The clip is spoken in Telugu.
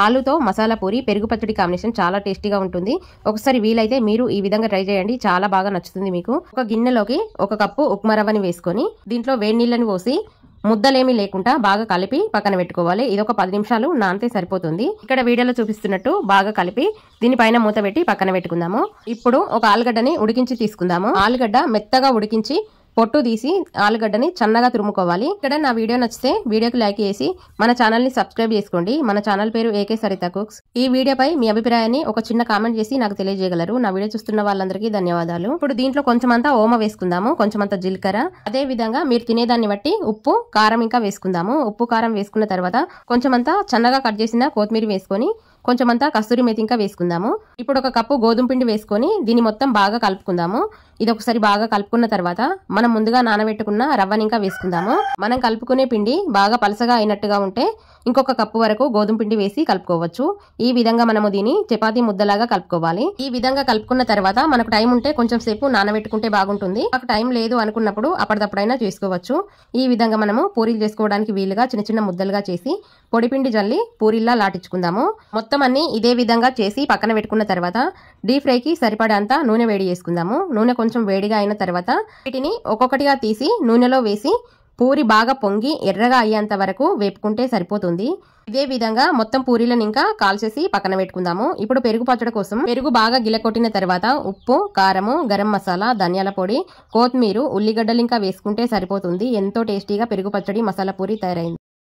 ఆలుతో మసాలా పూరి పెరుగు పచ్చడి కాంబినేషన్ చాలా టేస్టీగా ఉంటుంది ఒకసారి వీలైతే మీరు ఈ విధంగా ట్రై చేయండి చాలా బాగా నచ్చుతుంది మీకు ఒక గిన్నెలోకి ఒక కప్పు ఉప్మా రవ్వని వేసుకొని దీంట్లో వేడి నీళ్ళని పోసి ముద్దలేమీ లేకుండా బాగా కలిపి పక్కన పెట్టుకోవాలి ఇది ఒక పది నిమిషాలు నానితే సరిపోతుంది ఇక్కడ వీడియోలో చూపిస్తున్నట్టు బాగా కలిపి దీనిపైన మూత పెట్టి పక్కన పెట్టుకుందాము ఇప్పుడు ఒక ఆలుగడ్డని ఉడికించి తీసుకుందాము ఆలుగడ్డ మెత్తగా ఉడికించి పొట్టు తీసి ఆలుగడ్డని చన్నగా తురుముకోవాలి ఇక్కడ నా వీడియో నచ్చితే వీడియోకి లైక్ చేసి మన ఛానల్ని సబ్స్క్రైబ్ చేసుకోండి మన ఛానల్ పేరు ఏకే సరిత కుక్స్ ఈ వీడియోపై మీ అభిప్రాయాన్ని ఒక చిన్న కామెంట్ చేసి నాకు తెలియజేయగలరు నా వీడియో చూస్తున్న వాళ్ళందరికీ ధన్యవాదాలు ఇప్పుడు దీంట్లో కొంచెమంతా ఓమ వేసుకుందాము కొంచెమంత జీలకర్ర అదే విధంగా మీరు తినేదాన్ని బట్టి ఉప్పు కారం ఇంకా వేసుకుందాము ఉప్పు కారం వేసుకున్న తర్వాత కొంచెమంతా చన్నగా కట్ చేసిన కొత్తిమీర వేసుకొని కొంచెమంతా కస్తూరి మెతి ఇంకా వేసుకుందాము ఇప్పుడు ఒక కప్పు గోధుమ పిండి వేసుకొని దీన్ని మొత్తం బాగా కలుపుకుందాము ఇది ఒకసారి బాగా కలుపుకున్న తర్వాత మనం ముందుగా నానబెట్టుకున్న రవ్వని ఇంకా వేసుకుందాము మనం కలుపుకునే పిండి బాగా పలసగా అయినట్టుగా ఉంటే ఇంకొక కప్పు వరకు గోధుమ పిండి వేసి కలుపుకోవచ్చు ఈ విధంగా మనము దీన్ని చపాతి ముద్దలాగా కలుపుకోవాలి ఈ విధంగా కలుపుకున్న తర్వాత మనకు టైం ఉంటే కొంచెం సేపు నానబెట్టుకుంటే బాగుంటుంది మాకు టైం లేదు అనుకున్నప్పుడు అప్పటిదప్పుడైనా చేసుకోవచ్చు ఈ విధంగా మనము పూరీలు చేసుకోవడానికి వీలుగా చిన్న చిన్న ముద్దలుగా చేసి పొడిపిండి జల్లి పూరిల్లా లాటించుకుందాము మొత్తం మొత్తం అన్నీ ఇదే విధంగా చేసి పక్కన పెట్టుకున్న తర్వాత డీప్ ఫ్రైకి సరిపడంత నూనె వేడి చేసుకుందాము నూనె కొంచెం వేడిగా అయిన తర్వాత వీటిని ఒక్కొక్కటిగా తీసి నూనెలో వేసి పూరి బాగా పొంగి ఎర్రగా అయ్యేంత వరకు వేపుకుంటే సరిపోతుంది ఇదే విధంగా మొత్తం పూరీలను ఇంకా కాల్చేసి పక్కన పెట్టుకుందాము ఇప్పుడు పెరుగు పచ్చడి కోసం పెరుగు బాగా గిలకొట్టిన తర్వాత ఉప్పు కారము గరం మసాలా ధనియాల పొడి కొత్తిమీర ఉల్లిగడ్డలు ఇంకా వేసుకుంటే సరిపోతుంది ఎంతో టేస్టీగా పెరుగు పచ్చడి మసాలా పూరి తయారైంది